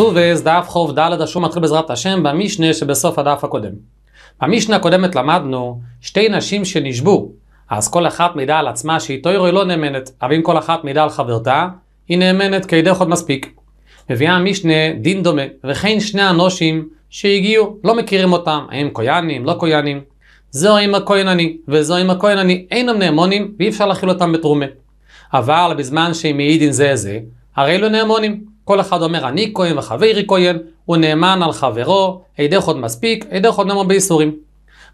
בסובייס, דף חוב ד', השום מתחיל בעזרת השם, במשנה שבסוף הדף הקודם. במשנה הקודמת למדנו שתי נשים שנשבו, אז כל אחת מידע על עצמה שהיא טוירו היא לא נאמנת, אבל אם כל אחת מידע על חברתה, היא נאמנת כידך עוד מספיק. מביאה המשנה דין דומה, וכן שני אנושים שהגיעו, לא מכירים אותם, האם כויאנים, לא כויאנים. זו עם הכהן אני, וזו עם הכהן אני, אינם נאמונים, ואי אפשר להכיל אותם בתרומה. אבל בזמן שהם מעידים זה זה, הרי אלו לא נאמונים. כל אחד אומר אני כהן וחברי כהן, הוא נאמן על חברו, הידך עוד מספיק, הידך עוד נאמר בייסורים.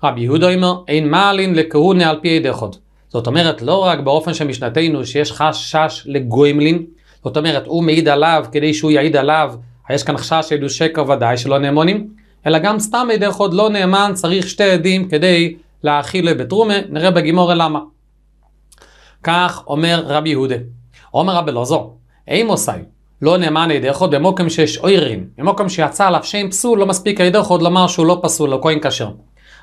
רבי יהודה אומר, אין מעלין לכהונה על פי הידך עוד. זאת אומרת, לא רק באופן שמשנתנו שיש חשש לגוימלין, זאת אומרת, הוא מעיד עליו כדי שהוא יעיד עליו, יש כאן חשש שידעו שקר ודאי שלא נאמונים, אלא גם סתם הידך עוד לא נאמן, צריך שתי עדים כדי להאכיל לבית רומה, נראה בגימורה למה. כך אומר רבי יהודה. אומר רבי אלעזר, אימוסי, לא נאמן לידי חוד במוקם שיש אוירים, במוקם שיצא עליו שם פסול, לא מספיק לידי חוד לומר שהוא לא פסול, לא כהן כשר.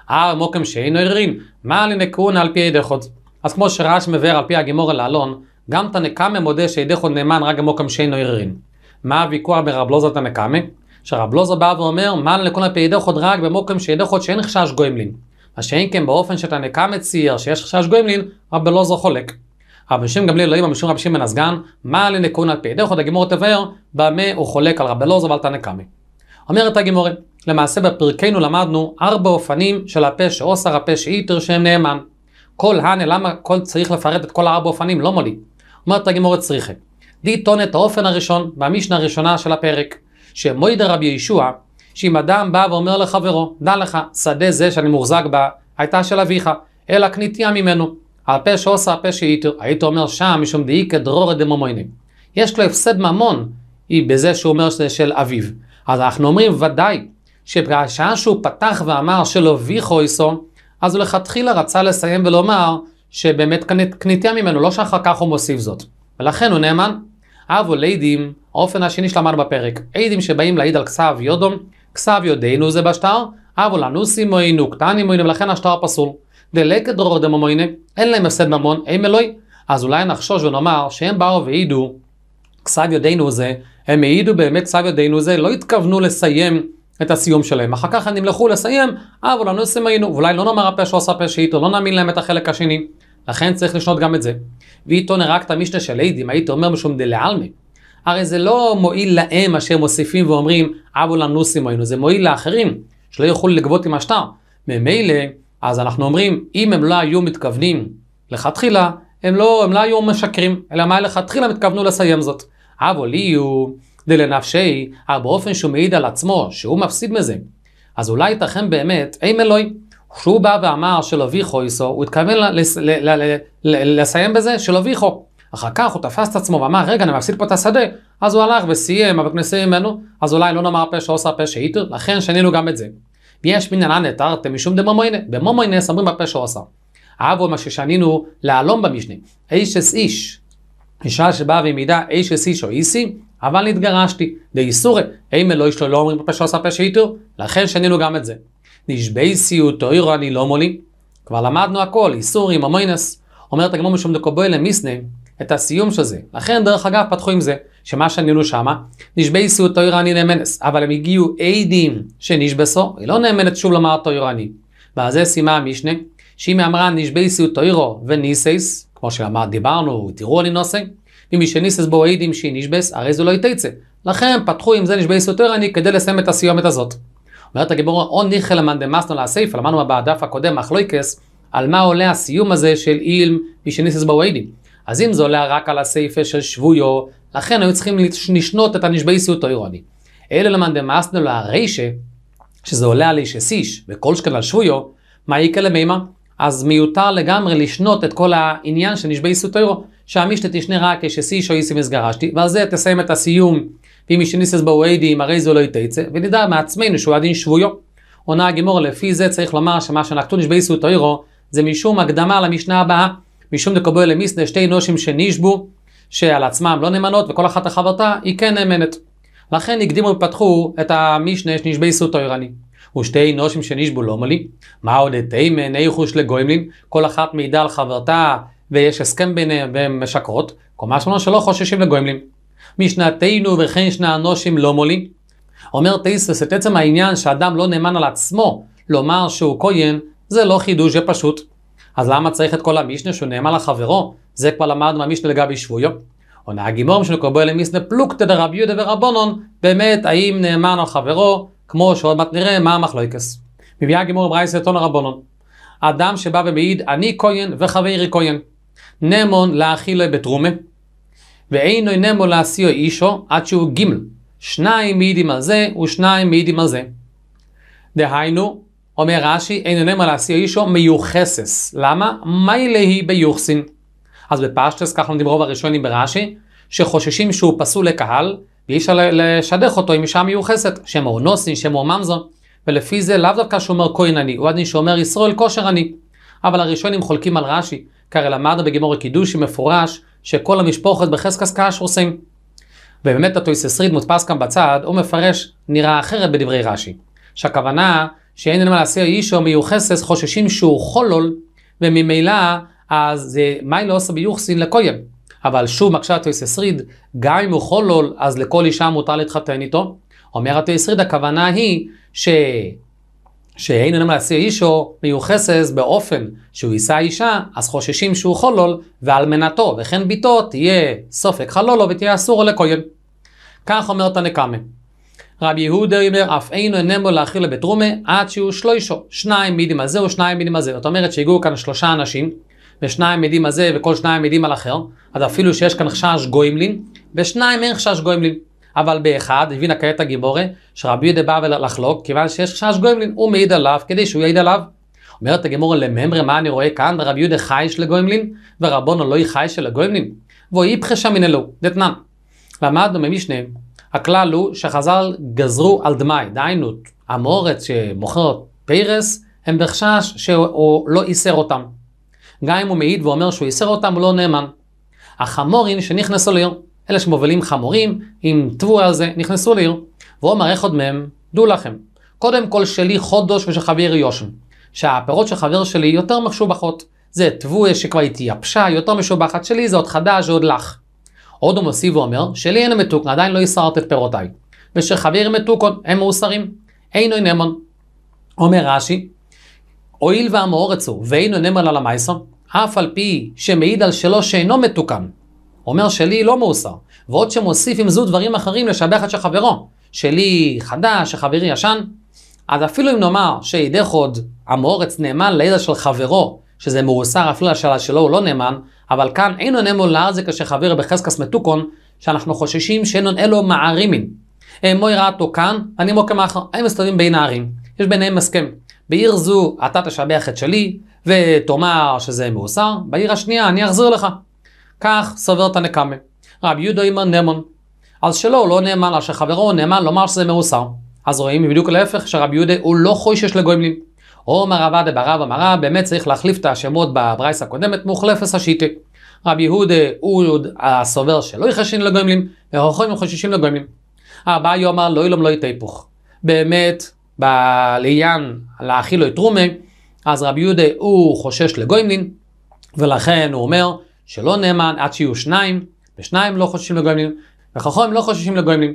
אה, במוקם שאין אוירים, מה לנקון על פי ידי חוד? אז כמו שרעש מבאר על פי הגימור אל אלון, גם תנקמה מודה שידי חוד נאמן רק במוקם שאין אוירים. מה הוויכוח ברב לוזה תנקמה? שרב לוזה בא ואומר, מה לנקון על פי ידי חוד רק במוקם שידי חוד שאין חשש גוימלין. מה שאין כן באופן שתנקמה צייר שיש חשש גוימלין, רב לוזה חולק. רבי שם גמליאל אלוהים לא המשום רבי שמעון הסגן, מה לנקון על פי. דרך עוד הגמור תבאר, במה הוא חולק על רבי אלעזר ועל תנא קמי. אומרת הגמורה, למעשה בפרקנו למדנו ארבע אופנים של הפה שאוסר הפה שאיתר שהם נאמן. כל הנה למה כל צריך לפרט את כל הארבע אופנים, לא מולי. אומרת הגמורה צריכה. די טון את האופן הראשון במשנה הראשונה של הפרק, שמוידר רבי ישוע, שאם אדם בא ואומר לחברו, דע לך, שדה זה שאני מוחזק בה, הייתה של אביך, אלא קניתיה ממנו. הפה שעושה הפה שהיית אומר שם, משום דאיקא דרורא דמומיינים. יש לו הפסד ממון, היא בזה שהוא אומר שזה של אביו. אז אנחנו אומרים ודאי, שבשעה שהוא פתח ואמר שלא ויחו איסו, אז הוא לכתחילה רצה לסיים ולומר שבאמת קניתיה ממנו, לא שאחר כך הוא מוסיף זאת. ולכן הוא נאמן. אבו לידים, האופן השני שלמד בפרק, עדים שבאים להעיד על כסב יודום, כסב יודינו זה בשטר, אבו לנוסימו אינו, קטנימו אינו, ולכן השטר פסול. דלקת דרור דמומוינה, אין להם הפסד ממון, הם אלוהי. אז אולי נחשוש ונאמר שהם באו והעידו, כסב ידינו זה, הם העידו באמת כסב ידינו זה, לא התכוונו לסיים את הסיום שלהם. אחר כך הם נמלכו לסיים, אבל הנוסעים לא היינו, ואולי לא נאמר הפה שעושה פה שאיתו, לא נאמין להם את החלק השני. לכן צריך לשנות גם את זה. ואיתו נרק את המשנה של עדים, היית אומר משום דלעלמי. הרי זה לא מועיל להם אשר מוסיפים ואומרים, אבו לנוסים לא היינו, זה מועיל לאחרים, שלא יוכלו לגבות עם השטר. ממילא, אז אנחנו אומרים, אם הם לא היו מתכוונים לכתחילה, הם לא, הם לא היו משקרים, אלא מה לכתחילה הם התכוונו לסיים זאת. אבל יהיו דלנפשי, אבל באופן שהוא מעיד על עצמו, שהוא מפסיד מזה. אז אולי ייתכן באמת, אין אלוהי. כשהוא בא ואמר שלא ויחו איסו, הוא התכוון לסיים בזה שלא ויחו. אחר כך הוא תפס את עצמו ואמר, רגע, אני מפסיד פה את השדה. אז הוא הלך וסיים, אבל כנסים ממנו, אז אולי לא נאמר פשע עושה פשע איתו, לכן שנינו גם את זה. ויש מן הנה התרתי משום דממוינה. בממוינה סמרים בפה שהוא עשה. אהבו מה ששנינו להלום במשנה. איש אס איש. אישה שבאה והעמידה איש אס איש או איסי, אבל נתגרשתי. דאיסורי, אם אלוהי לא שלו לא אומרים בפה שהוא עשה פה שאיתו, לכן שנינו גם את זה. נשבי סיוט או עירו אני לא מולי. כבר למדנו הכל, איסורי, ממוינס. אומרת הגמור משום דקובוי למיסנה, את הסיום של זה. לכן, דרך אגב, פתחו עם זה, שמה שעניינו שמה, נשבי נשבסו אני נאמנס, אבל הם הגיעו עדים שנשבסו, היא לא נאמנת שוב לומר אני. ועל זה סיימה המשנה, שאם היא אמרה נשבי נשבסו תוירו וניסייס, כמו שאמר, דיברנו, תראו אני נוסי, ומי שניסס בו עדים שהיא נשבס, הרי זה לא יתצא. לכן פתחו עם זה נשבי נשבסו אני כדי לסיים את הסיומת הזאת. אומרת הגיבור, או ניחא למאן דמאסנו לסייפה, למדנו בדף הקודם, אך מחלויקס, לא על מה עולה הסיום הזה של אילם משניסס בו עדים. אז אם זה עולה רק על הסעיפה של שבויו, לכן היו צריכים לשנות את הנשבעי סיוטו אירוני. אלא למאן דמאסנו לה הרישה, שזה עולה על איש אסיש, וכל שכן על שבויו, מה יקרה למימה? אז מיותר לגמרי לשנות את כל העניין של נשבעי סיוטו אירו, שהמשנה תשנה רק איש אסיש או איסימס גרשתי, ועל זה תסיים את הסיום, ואם ניסס בו איידי, אם הרי זה לא יתצא, ונדע מעצמנו שהוא עדין שבויו. עונה הגימור, לפי זה צריך לומר שמה שנקטו נשבעי סיוטו אירו, זה משום הקדמה למשנה הבאה. משום דקבוי למיסנה שתי נושים שנשבו, שעל עצמם לא נאמנות, וכל אחת החברתה היא כן נאמנת. לכן הקדימו ופתחו את המשנה שנשבי סוטו עירני. ושתי נושים שנשבו לא מולי, מה עוד תימן חוש לגוימלין, כל אחת מעידה על חברתה ויש הסכם ביניהם והן משקרות, כלומר שלנו שלא חוששים לגוימלין. משנתנו וכן שני הנושים לא מולי. אומר תאיסוס את עצם העניין שאדם לא נאמן על עצמו לומר שהוא כהן, זה לא חידוש, זה פשוט. אז למה צריך את כל המשנה שהוא נאמן לחברו? זה כבר למדנו מהמשנה לגבי שבויו. או נהג גימורים של קובוי למיסנה פלוגתא דרב יהודה ורבונון, באמת האם נאמן על חברו, כמו שעוד מעט נראה מה המחלוקס. מביאה הגימורים רייס לטון הרבונון. אדם שבא ומעיד אני כהן וחברי כהן. נמון להאכילו בתרומה, ואינו נמון להסיעו אישו עד שהוא גימל. שניים מעידים על זה ושניים מעידים על זה. דהיינו, אומר רש"י, אין מה להשיא אישו מיוחסס. למה? מילא היא ביוחסין. אז בפשטס, כך לומדים רוב הראשונים ברש"י, שחוששים שהוא פסול לקהל, ואי אפשר לשדך אותו עם אישה מיוחסת, שם הוא נוסין, שם הוא ממזון. ולפי זה לאו דווקא שאומר כהן אני, הוא עדין שאומר ישראל כושר אני. אבל הראשונים חולקים על רש"י, כרי למדנו בגימור הקידושי מפורש, שכל המשפוחת בחזקס עושים. ובאמת התויססריד מודפס כאן בצד, הוא מפרש נראה אחרת בדברי רש"י. שהכוונה שאין למעשה איש או מיוחסס חוששים שהוא חולול, וממילא אז אה, מי לא עושה ביוחסין לקויים. אבל שוב מקשה התויס השריד, גם אם הוא חולול, אז לכל אישה מותר להתחתן איתו. אומר התויס השריד, הכוונה היא ש... שאין אינם להסיר אישו מיוחסס באופן שהוא יישא אישה, אז חוששים שהוא חולול, ואלמנתו וכן ביתו תהיה סופק חלולו ותהיה אסור לכהן. כך אומרת הנקמה. רבי יהודה אומר, אף אינו איננו להכיל לבית רומה עד שיהיו שלושו, שניים מידים הזה ושניים מידים הזה. זאת אומרת שהגיעו כאן שלושה אנשים, ושניים מידים הזה וכל שניים מידים על אחר, אז אפילו שיש כאן חשש גוימלין, בשניים אין חשש גוימלין. אבל באחד הבינה כעת הגיבורה, שרבי יהודה בא לחלוק, כיוון שיש חשש גוימלין, הוא מעיד עליו כדי שהוא יעיד עליו. אומרת הגמורה לממרה, מה אני רואה כאן? רבי יהודה חייש לגוימלין, ורבונו לא יחייש לגוימלין. ואיפכי שם מן אלוהו, דתנן. למדנו ממשנה הכלל הוא שחז"ל גזרו על דמאי, דהיינו, המאורת שמוכרת פרס, הם בחשש שהוא לא איסר אותם. גם אם הוא מעיד ואומר שהוא איסר אותם, הוא לא נאמן. החמורים שנכנסו לעיר, אלה שמובילים חמורים עם תבוע זה, נכנסו לעיר. ואומר עוד מהם, דעו לכם, קודם כל שלי חודש ושל חבר יושן, שהפירות של חבר שלי יותר משובחות. זה תבואה שכבר התייבשה, יותר משובחת שלי, זה עוד חדש, זה עוד לך. עוד הוא מוסיף ואומר, שלי אין המתוק, עדיין לא הסרת את פירותיי. ושחביר מתוקות, הם מאוסרים. אינו נמון. אומר רש"י, הואיל והמאורץ הוא, ואינו נמון על המייסר, אף על פי שמעיד על שלו שאינו מתוקן. אומר שלי לא מאוסר. ועוד שמוסיף עם זו דברים אחרים לשבח את שחברו. שלי חדש, שחברי ישן. אז אפילו אם נאמר שידך עוד המאורץ נאמן לידע של חברו, שזה מאוסר אפילו לשאלה שלו, הוא לא נאמן, אבל כאן אינו נאמן לארזק אשר חבר בחזקס מתוקון, שאנחנו חוששים שאינון אלו מערימין. אה, מוי ראתו כאן, אני מוקם אחר, הם מסתובבים בין הערים, יש ביניהם הסכם. בעיר זו אתה תשבח את שלי, ותאמר שזה מאוסר, בעיר השנייה אני אחזיר לך. כך סובר את הנקמה. רב יהודה אומר נאמן. אז שלו לא נאמן, אשר חברו נאמן לומר שזה מאוסר. אז רואים בדיוק להפך, שרב יהודה הוא לא חושש לגוימלים. עומר עבדה ברב אמרה, באמת צריך להחליף את השמות בברייס הקודמת, מוחלפס השיטי. רבי יהודה הוא הסובר שלא יחשין לגומלים, והרוחים חוששים לגומלים. הבא יאמר לא ילום לא יתהפוך. באמת, בליין להאכיל לו את רומי, אז רבי יהודה הוא חושש לגוימלין, ולכן הוא אומר שלא נאמן עד שיהיו שניים, ושניים לא חוששים לגוימלין, וחכמים לא חוששים לגוימלין.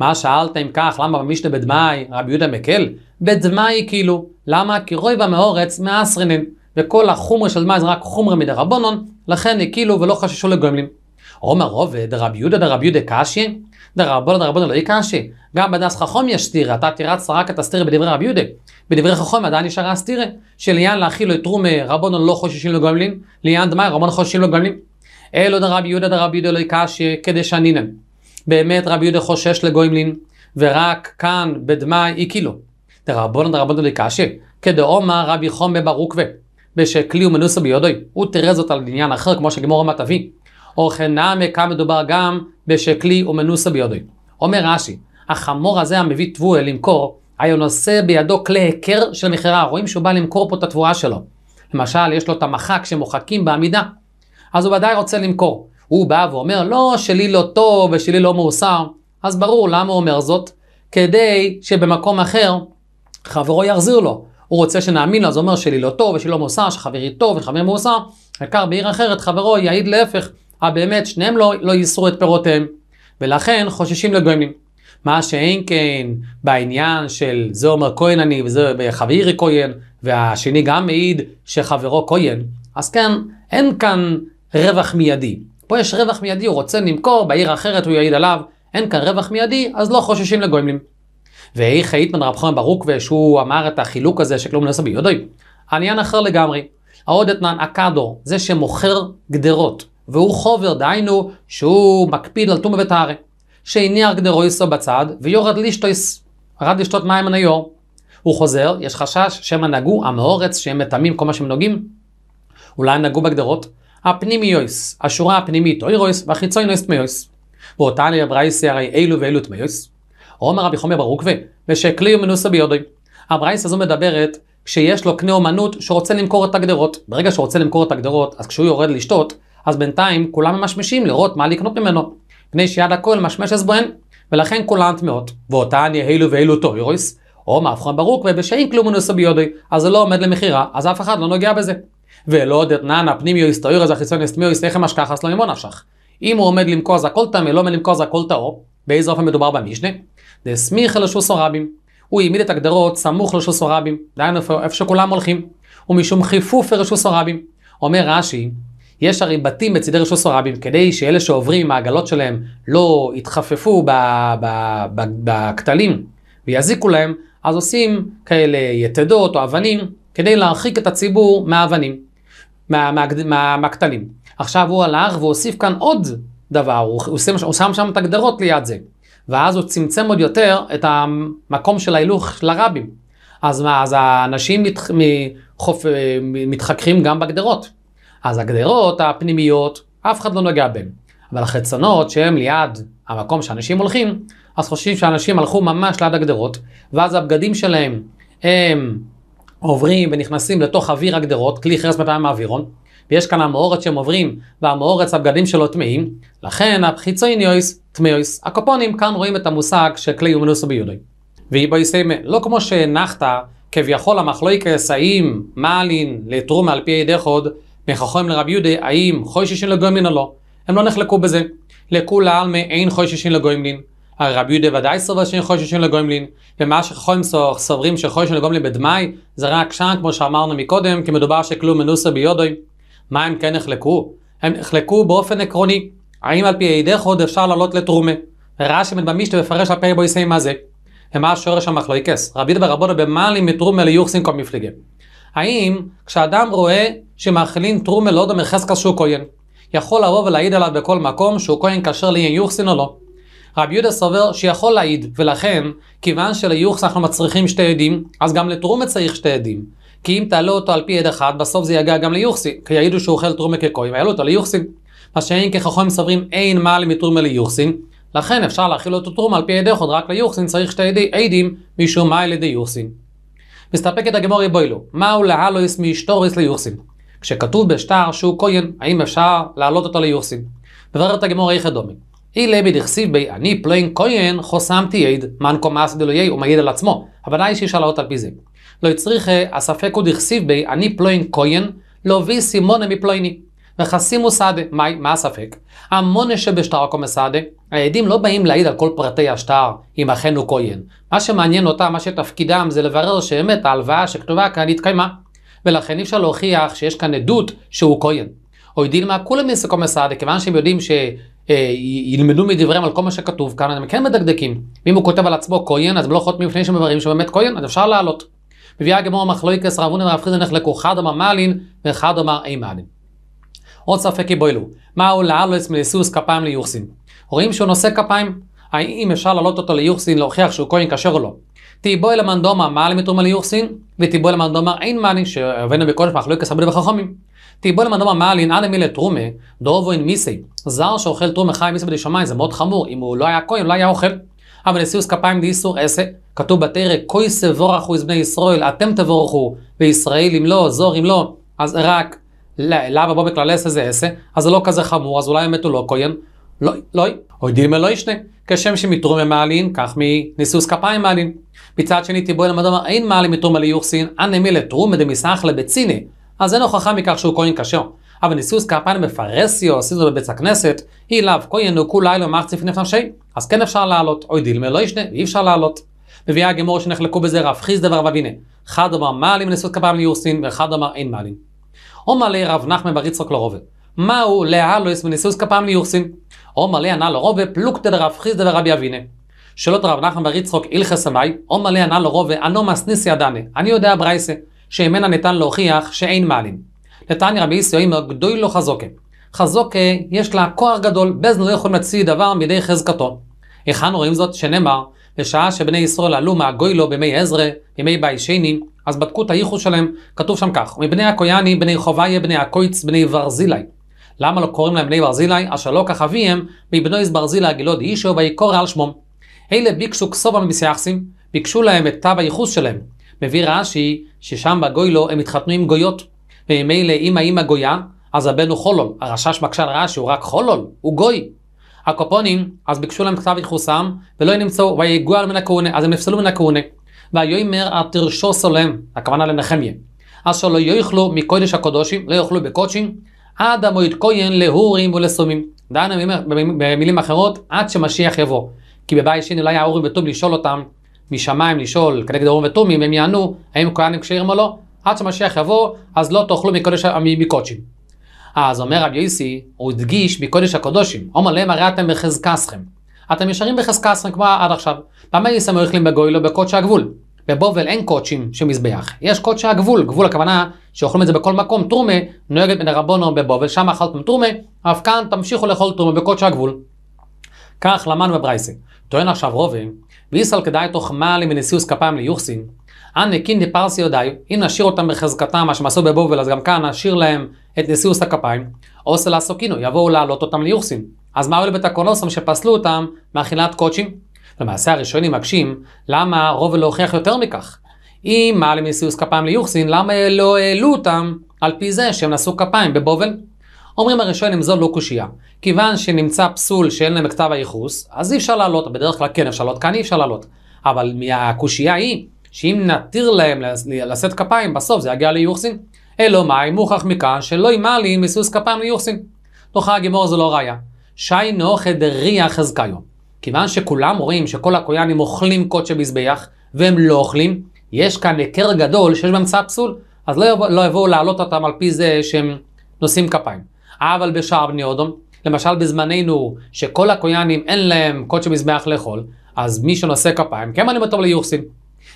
מה שאלת אם כך, למה במשנה בדמאי רבי יהודה מקל? בדמאי כאילו, למה? כי רויבה מאורץ מאסרינין, וכל החומרה של דמאי זה רק חומרה מדרבנון, לכן הקילו ולא חששו לגמלים. עומר רובד, דרבי יהודה דרבי יהודה קשיא, דרבונה דרבונה לא קשיא, גם בדס חכום יש סטירה, אתה תירץ רק את הסטירה בדברי רבי יהודה. בדברי חכום עדיין נשארה הסטירה, שליאן להכיל את רומי רבונון לא חוששים לגומלים, ליאן דמאי רבונון חוששים לגומלים. אלו דרבי יהודה דרבי יהודה לא קשיא כדשנינן. באמת רבי יהודה חושש לגוימלין, ורק כאן בדמאי איקילו. דרבנן דרבנן דקשי, כדאומה רבי חום בברוקווה, בשקלי ומנוסה ביודוי, הוא תראה זאת על עניין אחר, כמו שגמור רמת אבי. אורחנמי כאן מדובר גם בשקלי ומנוסה ביודוי. אומר רש"י, החמור הזה המביא תבואה למכור, היה נושא בידו כלי היכר של מכירה, רואים שהוא בא למכור פה את התבואה שלו. למשל, יש לו את המחק שמוחקים בעמידה, אז הוא ודאי רוצה למכור. הוא בא ואומר, לא, שלי לא טוב ושלי לא מאוסר, אז ברור למה הוא אומר זאת, כדי שבמקום אחר חברו יחזיר לו. הוא רוצה שנאמין לו, אז הוא אומר שלי לא טוב ושלי לא מאוסר, שחברי טוב וחברי מאוסר, העיקר בעיר אחרת חברו יעיד להפך, הבאמת אה, שניהם לא, לא ייסרו את פירותיהם, ולכן חוששים לגויימים. מה שאין כן בעניין של זה אומר כהן אני וזה חברי כהן, והשני גם מעיד שחברו כהן, אז כן, אין כאן רווח מיידי. פה יש רווח מיידי, הוא רוצה למכור, בעיר אחרת הוא יעיד עליו, אין כאן רווח מיידי, אז לא חוששים לגוימלים. ואיך היתמן רב חיים ברוקווה, שהוא אמר את החילוק הזה שכלום נעשה לא ביודעים? עניין אחר לגמרי. העוד אתנן אקדור, זה שמוכר גדרות, והוא חובר, דהיינו, שהוא מקפיד על תום בבית הארי. שהניח גדרו גדרויסו בצד, ויורד לישטויס, ירד לשתות מים על היור. הוא חוזר, יש חשש שמא נגעו עם האורץ, שהם מטמאים כל מה שהם נוגעים. אולי נגעו בגדרות, הפנימיויס, השורה הפנימית, והחיצוי אוירויס, והחיצוינויס ואותה לי אברייסי הרי אלו ואלו תמיויס. עומר רבי חומר ברוקווה, ושקלי ומנוסה ביודוי. אברייס הזו מדברת כשיש לו קנה אומנות שרוצה למכור את הגדרות. ברגע שרוצה למכור את הגדרות, אז כשהוא יורד לשתות, אז בינתיים כולם ממשמשים לראות מה לקנות ממנו. פני שיד הכל משמשס בהן, ולכן כולן טמאות. ואותה ואותן יהילו ואילו הירויס, או מאבחון ברוק ובשאין כלום מנוסו ביודוי, אז זה לא עומד למכירה, אז אף אחד לא נוגע בזה. ולא דתנן הפנימיו הסתאיר אז החיסיון הסתמיו הסתיכם אשכח אז לא ממון נפשך. אם הוא עומד למכור אז הכל טמא, לא עומד למכור אז הכל טהור, באיזה אופן מדובר במשנה? דסמיך לשוסו רבים. הוא העמיד את הגדרות סמוך לשוסו רבים, דהיינו איפה שכולם הולכים. ומשום חיפוף אל לרשוסו רבים. אומר רש"י, יש הרי בתים בצידי רשוסו רבים, כדי שאלה שעוברים עם העגלות שלהם לא יתחפפו בכתלים ויזיקו להם, אז עושים כאלה יתדות או אבנים, כדי להרחיק את הציבור מהאבנים. מה, מה, מה, מהכתלים. עכשיו הוא הלך והוסיף כאן עוד דבר, הוא, הוא, שם, הוא שם שם את הגדרות ליד זה. ואז הוא צמצם עוד יותר את המקום של ההילוך של הרבים. אז מה, אז האנשים מת, מחופ, מתחככים גם בגדרות. אז הגדרות הפנימיות, אף אחד לא נוגע בהן. אבל החצונות שהן ליד המקום שאנשים הולכים, אז חושבים שאנשים הלכו ממש ליד הגדרות, ואז הבגדים שלהם הם עוברים ונכנסים לתוך אוויר הגדרות, כלי חרס מפעמים מהאווירון, ויש כאן המאורץ שהם עוברים, והמאורץ הבגדים שלו טמאים, לכן הפחיצויניוס טמאיוס. הקופונים כאן רואים את המושג של כלי יומנוס וביודוי. ואי בו ואיבויסיימה, לא כמו שהנחת כביכול המחלוקס האם מעלין לתרום על פי ידי חוד, מחכויים לרבי יהודה, האם חוי שישין לגוימלין או לא. הם לא נחלקו בזה. לכולם אין חוי שישין לגוימלין. הרב יהודה ודאי סובר שאין חוששים לגומלין, ומה שחכמים סוברים שחוששים לגומלין בדמאי, זה רק שם, כמו שאמרנו מקודם, כי מדובר שכלום מנוסה ביודוי. מה הם כן נחלקו? הם נחלקו באופן עקרוני, האם על פי הידך עוד אפשר לעלות לתרומה? רש"י במשתה מפרש על פי בויסי מה זה. ומה השורש המחלוקס? רבי יהודה ורבונו במעלי מתרומה ליוחסין כל קומיפליגה. האם כשאדם רואה שמאכילים תרומה לא דומה חזקה שהוא כהן, יכול לבוא ולהעיד עליו בכל מקום שהוא כהן כשר לעניין יוחסין או לא? רב יהודה סובר שיכול להעיד, ולכן, כיוון שליוחס אנחנו מצריכים שתי עדים, אז גם לתרומה צריך שתי עדים. כי אם תעלו אותו על פי עד אחד, בסוף זה יגע גם ליוחסי, כי יעידו שהוא אוכל תרומה ככהן, יעלו אותו ליוחסי. מה שאין כחכמים סוברים אין מעלה מתרומה ליוחסי, לכן אפשר להכיל אותו תרומה על פי עד אחד, רק ליוחסי צריך שתי עדי, עדים, משום מה אלה דיוחסין. מסתפקת הגמור יבוילו, מהו להלויס מישטוריס ליוחסי? כשכתוב בשטר שהוא כהן, האם אפשר להעלות אותו ליוחסי? מברר את הגמור איך הדומה. הילה בדכסיב בי אני פלוין כהן חוסמתי יד מנקו מעש דלויי הוא מעיד על עצמו. הוודאי אי אפשר לעלות על פי זה. לא הצריכה הספק הוא דכסיב בי אני פלוין כהן להוביל סימונה מפלויני. וחסימו סעדה, מאי, מה הספק? המונה שבשטר שבשטרקו מסעדה, העדים לא באים להעיד על כל פרטי השטר, אם אכן הוא כהן. מה שמעניין אותם, מה שתפקידם, זה לברר שאמת ההלוואה שכתובה כאן התקיימה. ולכן אי אפשר להוכיח שיש כאן עדות שהוא כהן. או יודעים מה כולם מסקו מסעדה, כיוון שהם יודעים ש... אה, ילמדו מדבריהם על כל מה שכתוב כאן, אז הם כן מדקדקים. ואם הוא כותב על עצמו כהן, אז הם לא חותמים לפני שמבררים שבאמת כהן, אז אפשר לעלות. מביאה הגמור מחלוקס רב הונא ורב נחלקו חד אמר מעלין וחד אמר אי מעלין. עוד ספק יבוילו, מהו לאלוס מלסוס כפיים ליוחסין? רואים שהוא נושא כפיים, האם אפשר להעלות אותו ליוחסין להוכיח שהוא כהן כשר או לא? תיבוי למאן דומה מעלין מתרומה ליוחסין, ותיבוי למאן דומה אין מעלין, שהבאנו בקודש מחלוקס רבנו וחכמים. תיבול אדם אמר לי נעד מילה תרומה, דורבו אין מיסי. זר שאוכל תרומה חי מיסי בדי שמיים, זה מאוד חמור. אם הוא לא היה כהן, לא היה אוכל. אבל נשיאוס כפיים דאיסור עשה. כתוב בתרא, כוי סבורכו איז בני ישראל, אתם תבורכו, וישראל אם לא, זור אם לא, אז רק לאו אבו בכלל עשה זה עשה, אז זה לא כזה חמור, אז אולי באמת הוא לא כהן. לא, לא, אוי דילמה לא ישנה. כשם שמתרומה מעלין, כך מניסוס כפיים מעלין. מצד שני תיבול אדמה אין מעלין מתרומה ליוחסין, אנא מילא תרומה דמיסח לבציני. אז אין הוכחה מכך שהוא כהן כשר. אבל ניסוס כהפן בפרסיו, עשינו אותו בבית הכנסת, היא לאו כהן וכו לילה ומחציף נפשי. אז כן אפשר לעלות, אוי דילמה לא ישנה, אי אפשר לעלות. מביאה הגמור שנחלקו בזה רב חיסדא ורב אבינא. אחד אמר מעלים ניסוס כפיים ליורסין, ואחד אמר אין מעלים. עומר לי רב נחמן בר יצחק לרובה. מהו להלויס מניסוס כפיים ליורסין? עומר לי ענה לרובה פלוגתא דרב חיסדא ורבי אבינה. שאלות רב נחמן בר יצחק הלכה סמאי, עומר לי ענה לרובה אנו מסניסי עדני, אני יודע ברייסה. שממנה ניתן להוכיח שאין מעלין. נתן רבי אומר גדוי לו חזוקה. חזוקה יש לה כוח גדול, בזן לא יכולים להציל דבר מידי חזקתו. היכן רואים זאת שנאמר, בשעה שבני ישראל עלו מהגוי לו בימי עזרא, ימי בי שני, אז בדקו את הייחוס שלהם, כתוב שם כך, מבני הכויאני, בני חוביה, בני הקויץ, בני ברזילי. למה לא קוראים להם בני ברזילי? אשר לא כך אביהם, מבנו איז ברזילי הגילוד אישו, ויקורא על שמו. אלה ביקשו כסובה מבסיאחסים, ביקשו להם את תו הייחוס שלהם, מביא רש"י ששם בגוילו הם התחתנו עם גויות. וממילא אם האמא גויה, אז הבן הוא חולול. הרשש מקשה על רש"י, הוא רק חולול, הוא גוי. הקופונים, אז ביקשו להם כתב יחוסם, ולא נמצאו, ויגוע מן הכהונה, אז הם נפסלו מן הכהונה. ויאמר התרשו סולם, הכוונה לנחמיה. אז שלא יאכלו מקודש הקודשים, לא יאכלו בקודשים, עד המועד כהן להורים ולסומים. דהיינו במילים אחרות, עד שמשיח יבוא. כי בבית שני אולי לא ההורים בטוב לשאול אותם, משמיים לשאול כנגד אורים ותומים, הם יענו האם כהנים כשרים או לא. עד שמשיח יבוא, אז לא תאכלו מקודש מקודשים. אז אומר רבי יוסי, הוא הדגיש מקודש הקודשים. אומר להם, הרי אתם בחזקסכם. אתם ישרים בחזקסכם כמו עד עכשיו. במה יסמו אוכלים בגוילו בקודשי הגבול? בבובל אין קודשים שמזבח, יש קודשי הגבול, גבול הכוונה שאוכלים את זה בכל מקום, תרומה נוהגת מן הרבונו בבובל, שם אכלתם תרומה, אף כאן תמשיכו לאכול תרומה בקודשי הגבול. כך למד בברייסה. טוען עכשיו רובי, ואיסל כדאי תוך תוחמה למנסיוס כפיים ליוחסין, אנא קינדי פרסי יודאי, אם נשאיר אותם בחזקתם, מה שהם עשו בבובל, אז גם כאן נשאיר להם את נסיוס הכפיים, עושה לעסוקינו, יבואו להעלות אותם ליוחסין. אז מה הועיל בית הקונוסם שפסלו אותם מאכילת קודשים? למעשה הראשונים מקשים, למה רובל לא הוכיח יותר מכך? אם מעלה מנשיאוס כפיים ליוחסין, למה לא העלו אותם על פי זה שהם נשאו כפיים בבובל? אומרים הראשון אם זו לא קושייה. כיוון שנמצא פסול שאין להם כתב הייחוס, אז אי אפשר לעלות, בדרך כלל כן אפשר לעלות, כאן אי אפשר לעלות. אבל הקושייה היא, שאם נתיר להם לשאת כפיים, בסוף זה יגיע ליוחסין. אלא מה, אם מוכח מכאן שלא ימה לי מסוס כפיים ליוחסין. נוחה לא הגימור זה לא ראיה. שי נוחה דריה חזקיו. כיוון שכולם רואים שכל הכויאנים אוכלים קוד שבזבח, והם לא אוכלים, יש כאן היכר גדול שיש במצא פסול, אז לא, יבוא, לא יבואו להעלות אותם על פי זה שהם נושאים כפיים. אבל בשאר בני אודום, למשל בזמננו, שכל הכויאנים אין להם קודש מזבח לאכול, אז מי שנושא כפיים, כן מעלים אותו ליוחסין.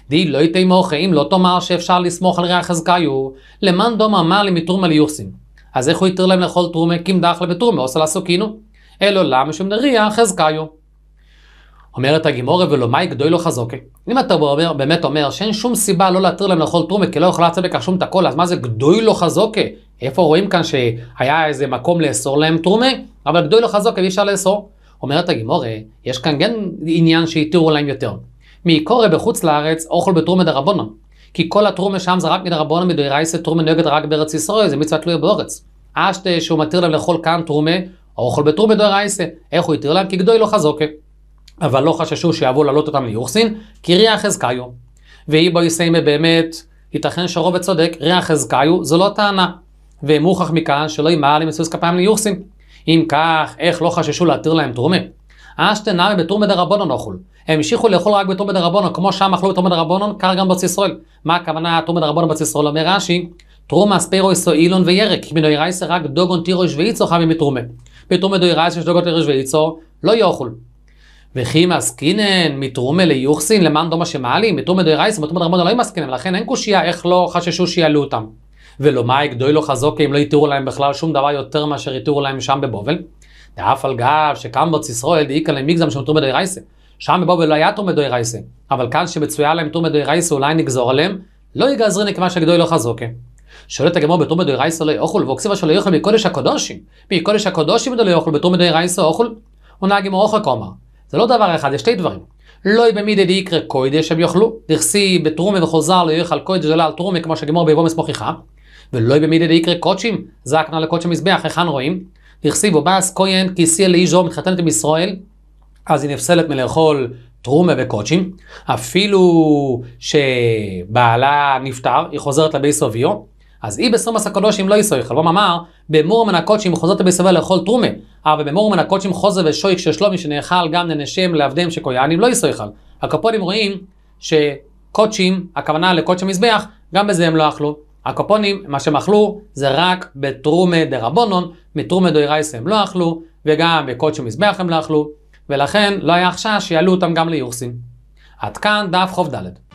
די לא יתה מוחה, אם לא תאמר שאפשר לסמוך על ריח חזקיו, למאן דום אמר לי מתרומה ליוחסין. אז איך הוא יתיר להם לאכול תרומה, קמדח לבתרומה, עושה לעסוקינו? אלו למה שום דריח חזקיו. אומרת הגימורי ולא מאי גדוי לא חזוקי. אם אתה אומר, באמת אומר שאין שום סיבה לא להתיר להם לאכול תרומה כי לא יכול לצאת בכך שום תקול, אז מה זה גדוי לא חזוקי? איפה רואים כאן שהיה איזה מקום לאסור להם תרומה, אבל גדול וחזוק אי אפשר לאסור. אומרת הגימורי, יש כאן גם כן עניין שהתירו להם יותר. מי קורא בחוץ לארץ אוכל בתרומי דרבנן. כי כל התרומה שם זה רק מדרבנן רייסה תרומה נוהגת רק בארץ ישראל, זה מצווה תלויה באורץ. אשתה שהוא מתיר להם לאכול כאן תרומה, אוכל בתרומה רייסה. איך הוא התיר להם? כי גדול לא וחזוקה. אבל לא חששו שיבואו לעלות אותם ליוחסין, כי ריח חזקאיו. ואי בו יסיימה באמת, ייתכן שרובד צודק, ריח חזקאיו זו לא טענה. ומוכח מכאן שלא ימהר למסוס כפיים ליוחסים. אם כך, איך לא חששו להתיר להם תרומה? אשתנאי בתרומה דרבנו נאכול. המשיכו לאכול רק בתרומה דרבנו, כמו שם אכלו בתרומה דרבנו, כך גם בארץ ישראל. מה הכוונה תרומה דרבנו בארץ ישראל? אומר רש"י, תרומה ספיירויס איסו אילון וירק, כי מנוי רייסה רק דוגון טירוש ואיצו חמים מתרומה. בתרומה דוי רייסה שדוגון טירוש ואיצו, לא יאכול. וכי מסכינן מתרומה ליוחסין למען דומה שמעלים, מתרומה דוי רייסה, מתרומה דרבנו לא מסכינן, ולכן אין קושייה איך לא חששו שיעלו אותם. ולא גדוי יגדוי לו חזוקי אם לא יתירו להם בכלל שום דבר יותר מאשר יתירו להם שם בבובל? דאף על גב שקם בוץ ישראל דאיקא למיגזם שם תורמי רייסה. שם בבובל לא היה תורמי רייסה, אבל כאן שמצויה להם תורמי רייסה אולי נגזור עליהם, לא יגזרין כיוון שגדוי לו חזוקי. שואלת הגמור בתור רייסה לא יאכול ואוקסיבה שלא יאכול מקודש הקודושים. מקודש הקודושים לא יאכול בתור רייסה אוכל. עונה הגמור אוכל כלומר. זה לא דבר אחד, יש שתי דברים. לא במידי דיקרא קוידש הם יאכלו. דכסי בתרומה וחוזר לא יאכל קוידש אלא על תרומה כמו שגמור ביבוא מסמוכיחה. ולא במידי דאיקרא קודשים, זה הכוונה לקודש המזבח, היכן רואים? דכסיבו באס כהן כי שיא אלי זו מתחתנת עם ישראל, אז היא נפסלת מלאכול טרומה וקודשים, אפילו שבעלה נפטר, היא חוזרת לבית סוביו, אז היא בסומס הקדוש אם לא יסוי, חלבום אמר, במור מן הקודשים חוזרת לבית סוביו לאכול טרומה, אבל במור מן הקודשים חוזר ושויק של שלומי שנאכל גם לנשיהם לעבדיהם שכויאנים לא יסויכל. הקפונים רואים שקודשים, הכוונה לקודש המזבח, גם בזה הם לא אכלו. הקופונים, מה שהם אכלו זה רק בתרומה דה רבונון, מתרומה דה רייסה הם לא אכלו, וגם בקודש מזבח הם לא אכלו, ולכן לא היה חשש שיעלו אותם גם ליורסין. עד כאן דף ח"ד.